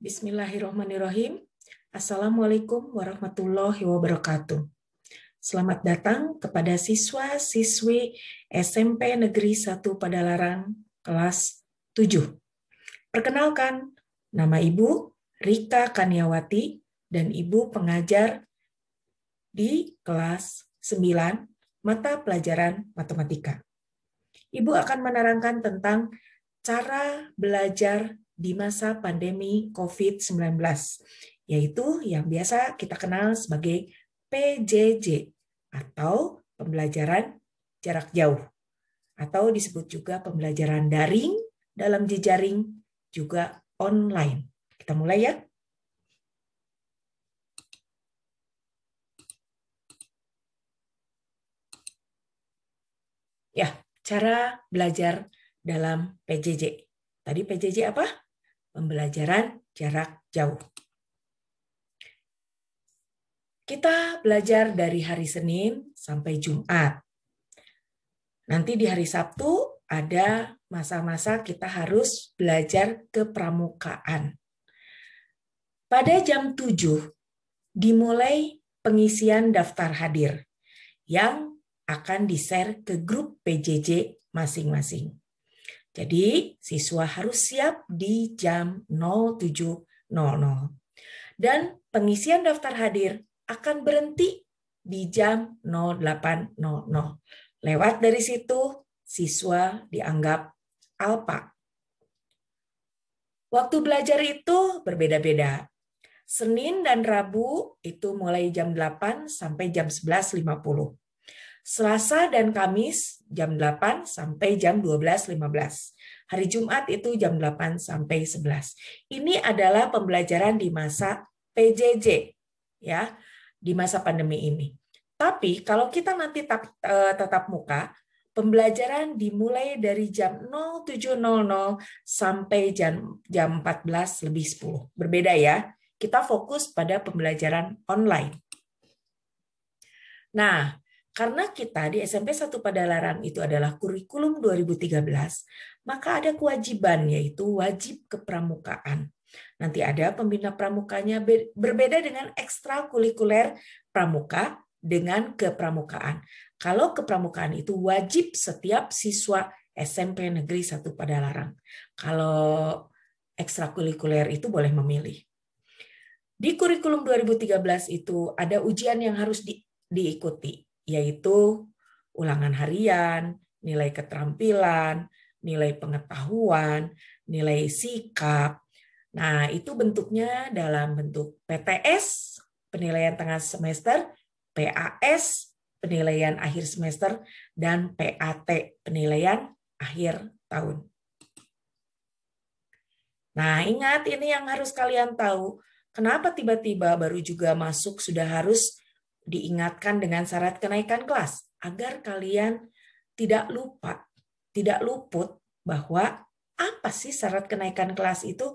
Bismillahirrahmanirrahim. Assalamualaikum warahmatullahi wabarakatuh. Selamat datang kepada siswa-siswi SMP Negeri 1 Padalarang kelas 7. Perkenalkan, nama Ibu Rika Kaniawati dan Ibu pengajar di kelas 9 mata pelajaran matematika. Ibu akan menerangkan tentang cara belajar di masa pandemi COVID-19, yaitu yang biasa kita kenal sebagai PJJ atau pembelajaran jarak jauh atau disebut juga pembelajaran daring dalam jejaring juga online. Kita mulai ya. Ya, cara belajar dalam PJJ. Tadi PJJ apa? pembelajaran jarak jauh. Kita belajar dari hari Senin sampai Jumat. Nanti di hari Sabtu ada masa-masa kita harus belajar kepramukaan. Pada jam 7 dimulai pengisian daftar hadir yang akan di-share ke grup PJJ masing-masing. Jadi siswa harus siap di jam 07.00. Dan pengisian daftar hadir akan berhenti di jam 08.00. Lewat dari situ siswa dianggap alpa. Waktu belajar itu berbeda-beda. Senin dan Rabu itu mulai jam 8 sampai jam 11.50. Selasa dan Kamis jam 8 sampai jam 12.15. Hari Jumat itu jam 8 sampai 11. Ini adalah pembelajaran di masa PJJ ya, di masa pandemi ini. Tapi kalau kita nanti tetap e, muka, pembelajaran dimulai dari jam 07.00 sampai jam jam 14 lebih 10. Berbeda ya. Kita fokus pada pembelajaran online. Nah, karena kita di SMP 1 Padalarang itu adalah kurikulum 2013, maka ada kewajiban yaitu wajib kepramukaan. Nanti ada pembina pramukanya berbeda dengan ekstrakurikuler pramuka dengan kepramukaan. Kalau kepramukaan itu wajib setiap siswa SMP Negeri 1 Padalarang. Kalau ekstrakurikuler itu boleh memilih. Di kurikulum 2013 itu ada ujian yang harus di, diikuti yaitu ulangan harian, nilai keterampilan, nilai pengetahuan, nilai sikap. Nah, itu bentuknya dalam bentuk PTS, penilaian tengah semester, PAS, penilaian akhir semester, dan PAT, penilaian akhir tahun. Nah, ingat ini yang harus kalian tahu. Kenapa tiba-tiba baru juga masuk sudah harus diingatkan dengan syarat kenaikan kelas agar kalian tidak lupa, tidak luput bahwa apa sih syarat kenaikan kelas itu?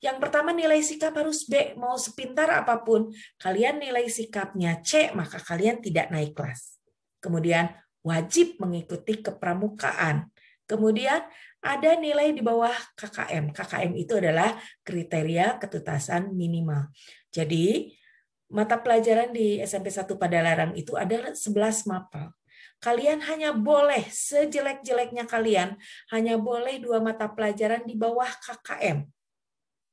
Yang pertama nilai sikap harus B, mau sepintar apapun. Kalian nilai sikapnya C, maka kalian tidak naik kelas. Kemudian wajib mengikuti kepramukaan. Kemudian ada nilai di bawah KKM. KKM itu adalah kriteria ketutasan minimal. Jadi mata pelajaran di SMP 1 Padalarang itu ada 11 mapel. Kalian hanya boleh, sejelek-jeleknya kalian, hanya boleh dua mata pelajaran di bawah KKM.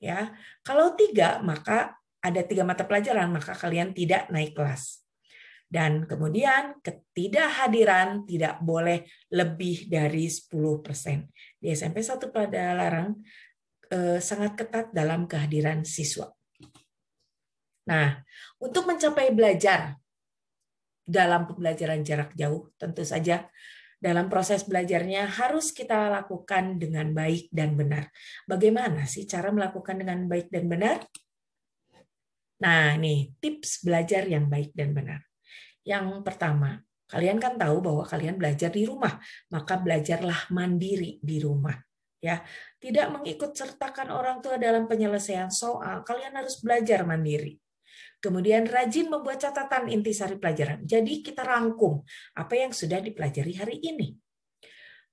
Ya, Kalau tiga, maka ada tiga mata pelajaran, maka kalian tidak naik kelas. Dan kemudian ketidakhadiran tidak boleh lebih dari 10%. Di SMP 1 Padalarang eh, sangat ketat dalam kehadiran siswa. Nah, untuk mencapai belajar dalam pembelajaran jarak jauh, tentu saja dalam proses belajarnya harus kita lakukan dengan baik dan benar. Bagaimana sih cara melakukan dengan baik dan benar? Nah, nih tips belajar yang baik dan benar. Yang pertama, kalian kan tahu bahwa kalian belajar di rumah, maka belajarlah mandiri di rumah. Ya, tidak mengikut sertakan orang tua dalam penyelesaian soal. Kalian harus belajar mandiri. Kemudian rajin membuat catatan intisari pelajaran. Jadi kita rangkum apa yang sudah dipelajari hari ini.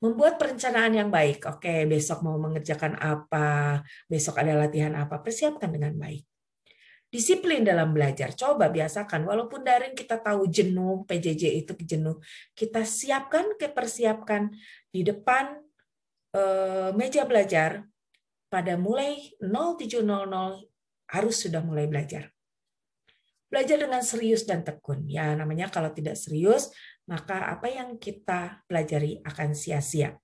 Membuat perencanaan yang baik. Oke, besok mau mengerjakan apa, besok ada latihan apa, persiapkan dengan baik. Disiplin dalam belajar, coba biasakan. Walaupun daring kita tahu jenuh, PJJ itu jenuh, kita siapkan, kepersiapkan di depan eh, meja belajar pada mulai 07.00 harus sudah mulai belajar belajar dengan serius dan tekun. Ya, namanya kalau tidak serius, maka apa yang kita pelajari akan sia-sia.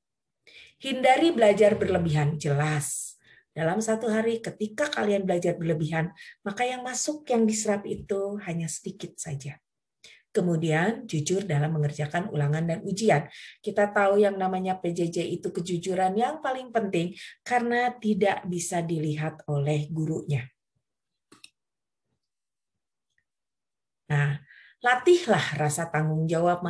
Hindari belajar berlebihan, jelas. Dalam satu hari ketika kalian belajar berlebihan, maka yang masuk, yang diserap itu hanya sedikit saja. Kemudian jujur dalam mengerjakan ulangan dan ujian. Kita tahu yang namanya PJJ itu kejujuran yang paling penting karena tidak bisa dilihat oleh gurunya. Nah, latihlah rasa tanggung jawab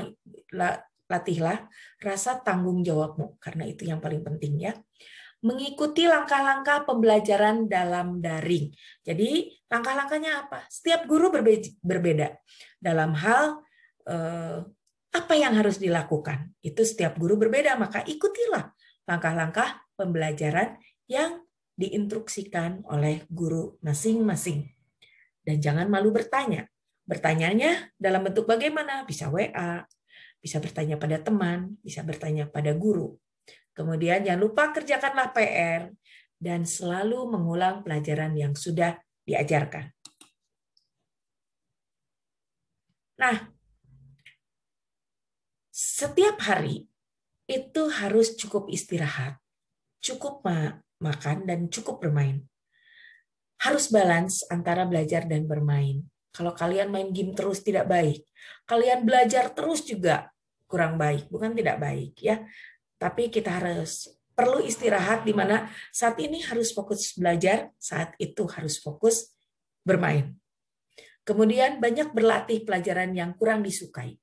latihlah rasa tanggung jawabmu karena itu yang paling penting ya. Mengikuti langkah-langkah pembelajaran dalam daring. Jadi, langkah-langkahnya apa? Setiap guru berbeda dalam hal eh, apa yang harus dilakukan. Itu setiap guru berbeda, maka ikutilah langkah-langkah pembelajaran yang diinstruksikan oleh guru masing-masing. Dan jangan malu bertanya, Bertanyanya dalam bentuk bagaimana? Bisa WA, bisa bertanya pada teman, bisa bertanya pada guru. Kemudian jangan lupa kerjakanlah PR dan selalu mengulang pelajaran yang sudah diajarkan. Nah, setiap hari itu harus cukup istirahat, cukup makan, dan cukup bermain. Harus balance antara belajar dan bermain. Kalau kalian main game terus tidak baik. Kalian belajar terus juga kurang baik, bukan tidak baik ya. Tapi kita harus perlu istirahat di mana saat ini harus fokus belajar, saat itu harus fokus bermain. Kemudian banyak berlatih pelajaran yang kurang disukai.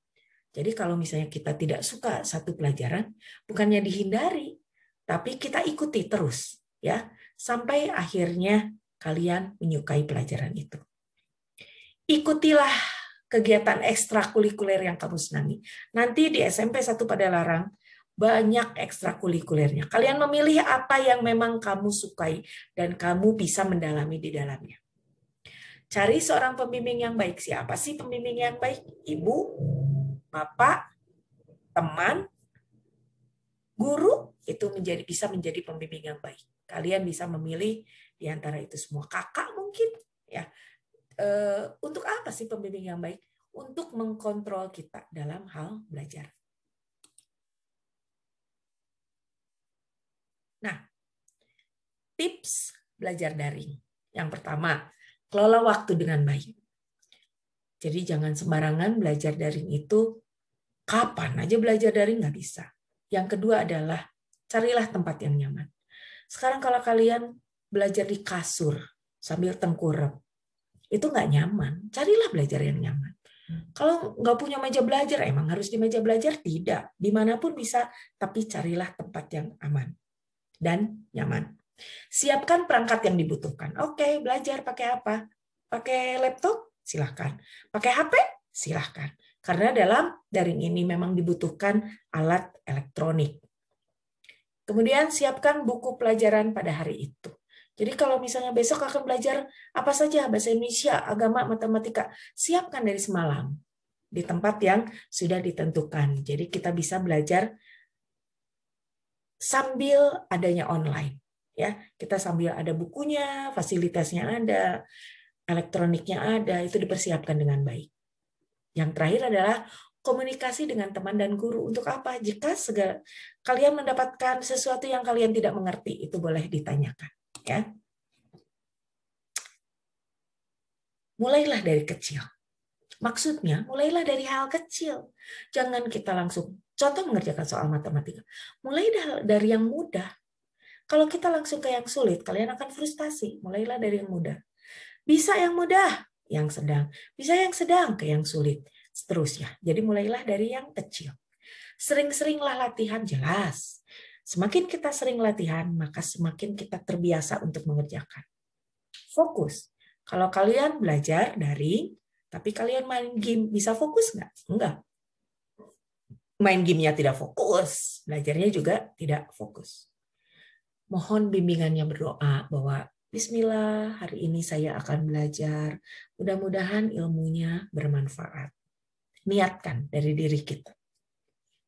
Jadi kalau misalnya kita tidak suka satu pelajaran, bukannya dihindari, tapi kita ikuti terus ya sampai akhirnya kalian menyukai pelajaran itu ikutilah kegiatan ekstrakurikuler yang kamu senangi. Nanti di SMP satu pada larang banyak ekstrakurikulernya. Kalian memilih apa yang memang kamu sukai dan kamu bisa mendalami di dalamnya. Cari seorang pembimbing yang baik. Siapa sih pembimbing yang baik? Ibu, bapak, teman, guru itu menjadi bisa menjadi pembimbing yang baik. Kalian bisa memilih di antara itu semua. Kakak mungkin ya. Eh, untuk apa sih pembimbing yang baik? Untuk mengkontrol kita dalam hal belajar. Nah, tips belajar daring. Yang pertama, kelola waktu dengan baik. Jadi jangan sembarangan belajar daring itu kapan aja belajar daring nggak bisa. Yang kedua adalah carilah tempat yang nyaman. Sekarang kalau kalian belajar di kasur sambil tengkurap, itu nggak nyaman, carilah belajar yang nyaman. Hmm. Kalau nggak punya meja belajar, emang harus di meja belajar? Tidak. Dimanapun bisa, tapi carilah tempat yang aman dan nyaman. Siapkan perangkat yang dibutuhkan. Oke, belajar pakai apa? Pakai laptop? Silahkan. Pakai HP? Silahkan. Karena dalam daring ini memang dibutuhkan alat elektronik. Kemudian siapkan buku pelajaran pada hari itu. Jadi kalau misalnya besok akan belajar apa saja bahasa Indonesia, agama, matematika, siapkan dari semalam di tempat yang sudah ditentukan. Jadi kita bisa belajar sambil adanya online ya. Kita sambil ada bukunya, fasilitasnya ada, elektroniknya ada, itu dipersiapkan dengan baik. Yang terakhir adalah komunikasi dengan teman dan guru untuk apa? Jika segala, kalian mendapatkan sesuatu yang kalian tidak mengerti, itu boleh ditanyakan. Ya. Mulailah dari kecil. Maksudnya, mulailah dari hal kecil. Jangan kita langsung, contoh mengerjakan soal matematika. Mulai dari yang mudah. Kalau kita langsung ke yang sulit, kalian akan frustasi. Mulailah dari yang mudah. Bisa yang mudah, yang sedang. Bisa yang sedang ke yang sulit. Seterusnya. Jadi mulailah dari yang kecil. Sering-seringlah latihan jelas. Semakin kita sering latihan, maka semakin kita terbiasa untuk mengerjakan. Fokus. Kalau kalian belajar dari, tapi kalian main game, bisa fokus nggak? Enggak. Main gamenya tidak fokus, belajarnya juga tidak fokus. Mohon bimbingannya berdoa bahwa Bismillah, hari ini saya akan belajar. Mudah-mudahan ilmunya bermanfaat. Niatkan dari diri kita.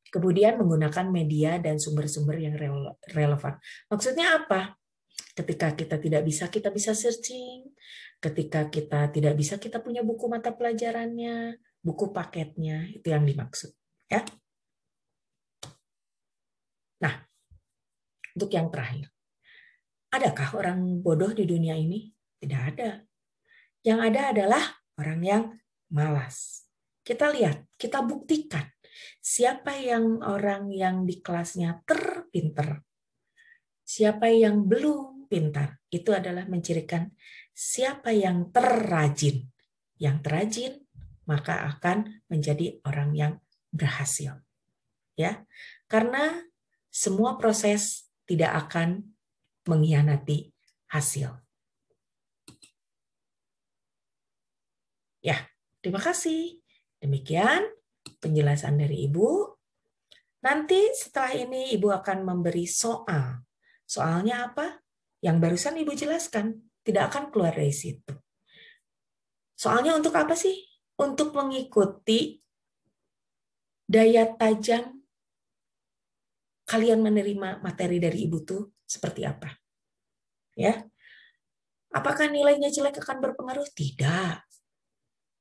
Kemudian menggunakan media dan sumber-sumber yang relevan. Maksudnya apa? Ketika kita tidak bisa, kita bisa searching. Ketika kita tidak bisa, kita punya buku mata pelajarannya, buku paketnya, itu yang dimaksud. Ya. Nah, untuk yang terakhir, adakah orang bodoh di dunia ini? Tidak ada. Yang ada adalah orang yang malas. Kita lihat, kita buktikan Siapa yang orang yang di kelasnya terpinter? Siapa yang belum pintar? Itu adalah mencirikan siapa yang terrajin. Yang terrajin maka akan menjadi orang yang berhasil. Ya. Karena semua proses tidak akan mengkhianati hasil. Ya, terima kasih. Demikian penjelasan dari Ibu. Nanti setelah ini Ibu akan memberi soal. Soalnya apa? Yang barusan Ibu jelaskan, tidak akan keluar dari situ. Soalnya untuk apa sih? Untuk mengikuti daya tajam kalian menerima materi dari Ibu tuh seperti apa. Ya. Apakah nilainya jelek akan berpengaruh? Tidak.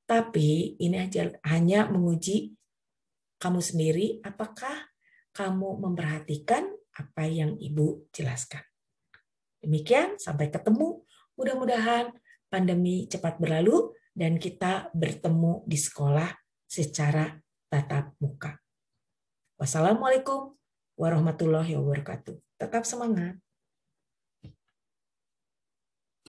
Tapi ini aja hanya menguji kamu sendiri, apakah kamu memperhatikan apa yang Ibu jelaskan? Demikian, sampai ketemu. Mudah-mudahan pandemi cepat berlalu dan kita bertemu di sekolah secara tatap muka. Wassalamualaikum warahmatullahi wabarakatuh. Tetap semangat.